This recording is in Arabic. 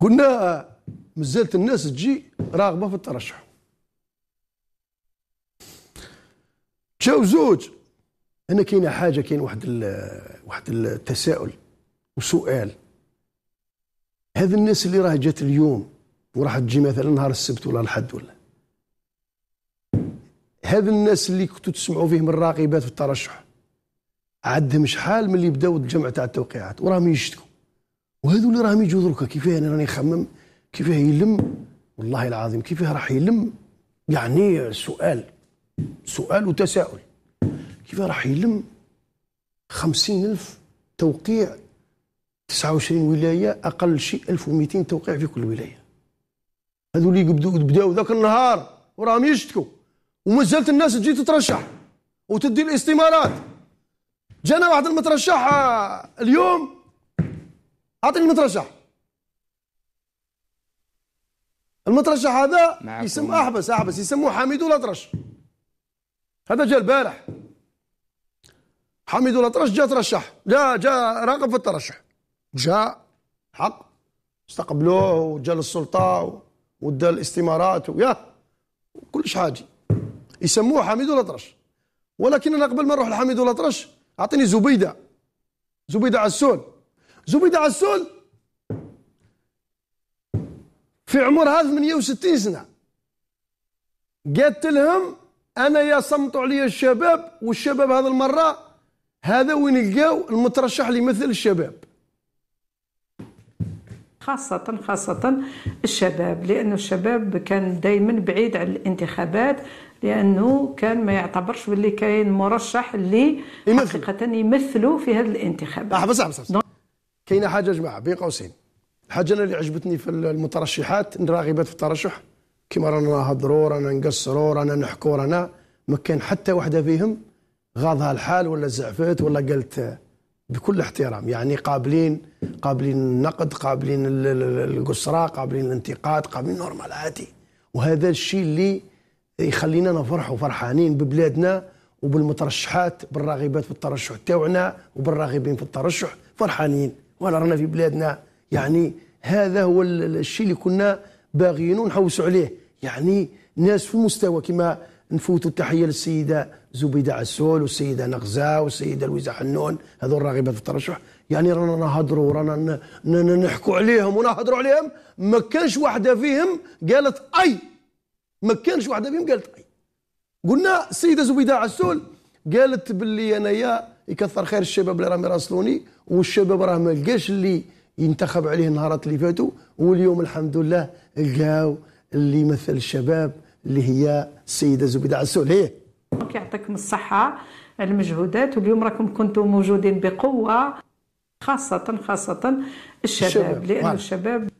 قلنا مازالت الناس تجي راغبه في الترشح جاو زوج هنا كاينه حاجه كاين واحد واحد التساؤل وسؤال هذ الناس اللي راه جات اليوم وراح تجي مثلا نهار السبت ولا الحد ولا هذ الناس اللي كنتوا تسمعوا فيهم الراغبات في الترشح عندهم شحال من اللي بداو الجمع تاع التوقيعات وراهم يشتكوا وهذول راهم يجوا دروكا كيفاه انا راني نخمم كيفاه يلم والله العظيم كيفاه راح يلم يعني سؤال سؤال وتساؤل كيفاه راح يلم خمسين ألف توقيع 29 ولاية أقل شيء 1200 توقيع في كل ولاية هذول اللي بداو ذاك النهار وراهم يشتكوا ومازالت الناس تجي تترشح وتدي الاستمارات جانا واحد المترشح آه، اليوم اعطيني المترشح المترشح هذا يسم احبس احبس يسموه حميد الاطرش هذا جا البارح حميد الاطرش جا ترشح جا جا راقب في الترشح جا حق استقبلوه وجا للسلطه ودى الاستمارات ويا كلش حاجي يسموه حميد الاطرش ولكن انا قبل ما نروح لحميد الاطرش اعطيني زبيده زبيده عسول زبيدة عسول في عمرها 68 سنة قالت لهم أنا يا صمتوا عليا الشباب والشباب هذا المرة هذا وين لقاو المترشح اللي يمثل الشباب خاصة خاصة الشباب لأن الشباب كان دائما بعيد عن الانتخابات لأنه كان ما يعتبرش باللي كاين مرشح اللي يمثل. حقيقة يمثلوا في هذه الانتخابات. أحبس أحبس أحبس. كاينه حاجه جماعه بين قوسين الحاجه انا اللي عجبتني في المترشحات الراغبات في الترشح كيما رانا نهضروا رانا نقصروا رانا نحكوا رانا ما كان حتى وحده فيهم غاضها الحال ولا زعفت ولا قالت بكل احترام يعني قابلين قابلين النقد قابلين القسرة قابلين الانتقاد قابلين نورمال عادي وهذا الشيء اللي يخلينا نفرح وفرحانين ببلادنا وبالمترشحات بالراغبات في الترشح تاعنا وبالراغبين في الترشح فرحانين ولا رانا في بلادنا يعني هذا هو الشيء اللي كنا باغيين نحوسوا عليه يعني ناس في مستوى كما نفوتوا التحيه للسيده زبيده عسول والسيده نغزه والسيده لويزا حنون هذول راغبات الترشح يعني رانا نهضروا ورانا نحكوا عليهم ونهضروا عليهم ما كانش واحده فيهم قالت اي ما كانش واحده فيهم قالت اي قلنا السيده زبيده عسول قالت باللي انايا يكثر خير الشباب اللي راهم يراسلوني والشباب راه ما لقاش اللي ينتخب عليه النهارات اللي فاتوا واليوم الحمد لله لقاو اللي يمثل الشباب اللي هي السيده زبيده عسول هي يعطيكم الصحه المجهودات واليوم راكم كنتم موجودين بقوه خاصه خاصه الشباب, الشباب. لان الشباب